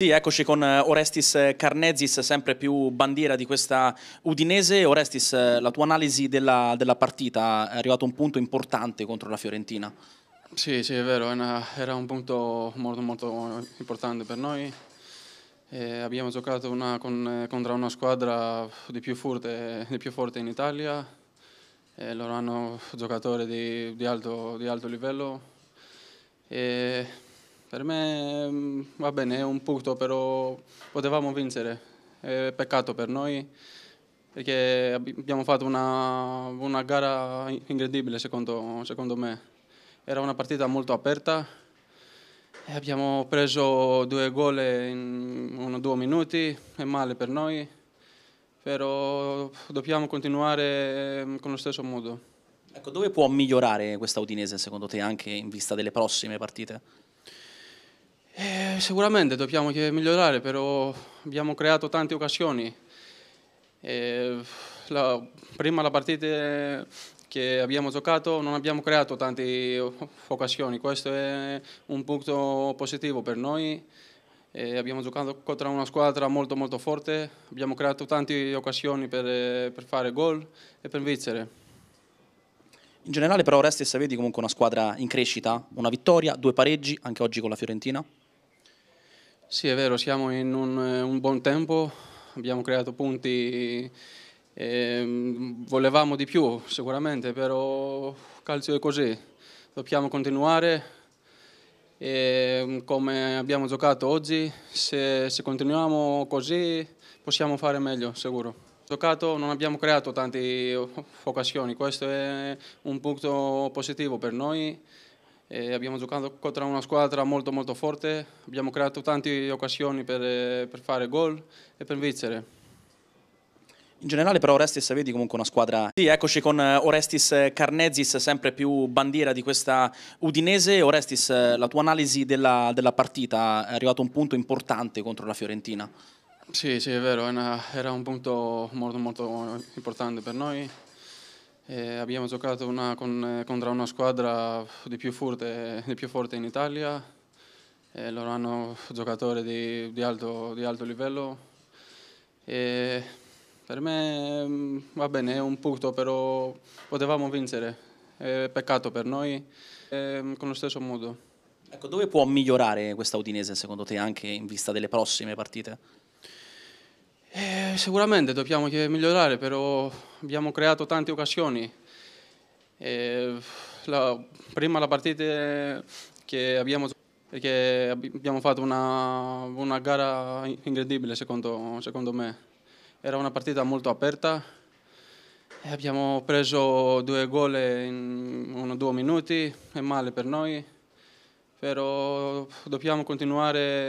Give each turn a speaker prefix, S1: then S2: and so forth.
S1: Sì, eccoci con eh, Orestis Carnezis, sempre più bandiera di questa Udinese. Orestis, eh, la tua analisi della, della partita, è arrivato a un punto importante contro la Fiorentina.
S2: Sì, sì, è vero, era un punto molto, molto importante per noi. E abbiamo giocato una, con, contro una squadra di più forte, di più forte in Italia. E loro hanno giocatori di, di, alto, di alto livello. E per me mm, va bene, è un punto, però potevamo vincere. È peccato per noi perché abbiamo fatto una, una gara incredibile secondo, secondo, me. Era una partita molto aperta e abbiamo preso due gol in uno, o due minuti, è male per noi, però dobbiamo continuare mm, con lo stesso modo.
S1: Ecco, dove può migliorare questa Udinese secondo te anche in vista delle prossime partite?
S2: sicuramente dobbiamo migliorare, però abbiamo creato tante occasioni. La, prima la partita che abbiamo giocato non abbiamo creato tante occasioni, questo è un punto positivo per noi. E abbiamo giocato contro una squadra molto molto forte, abbiamo creato tante occasioni per, per fare gol e per vincere.
S1: In generale però Resti e vedi comunque una squadra in crescita, una vittoria, due pareggi, anche oggi con la Fiorentina?
S2: Sì, è vero, siamo in un, eh, un buon tempo, abbiamo creato punti, eh, volevamo di più sicuramente, però calcio è così, dobbiamo continuare. E ehm, come abbiamo giocato oggi, se, se continuiamo così possiamo fare meglio, sicuro giocato non abbiamo creato tante occasioni, questo è un punto positivo per noi. E abbiamo giocato contro una squadra molto molto forte, abbiamo creato tante occasioni
S1: per, eh, per fare gol e per vincere. In generale però Orestis vedi comunque una squadra... Sì, eccoci con eh, Orestis eh, Carnezis, sempre più bandiera di questa Udinese. Orestis, la tua analisi della, della partita è arrivato a un punto importante contro la Fiorentina.
S2: Sì, sì, è vero, era un punto molto molto importante per noi. Eh, abbiamo giocato una con, contro una squadra di più forte, di più forte in Italia, eh, loro hanno giocatori di, di, alto, di alto, livello. E per me mm, va bene, è un punto, però potevamo vincere. È peccato per noi, eh, con lo stesso modo.
S1: Ecco, dove può migliorare questa Udinese secondo te anche in vista delle prossime partite?
S2: Eh, sicuramente dobbiamo migliorare, però abbiamo creato tante occasioni. Eh, la, prima la partita che abbiamo, perché abbiamo fatto una, una gara incredibile secondo, secondo, me. Era una partita molto aperta e abbiamo preso due gol in uno, due minuti, è male per noi, però dobbiamo continuare.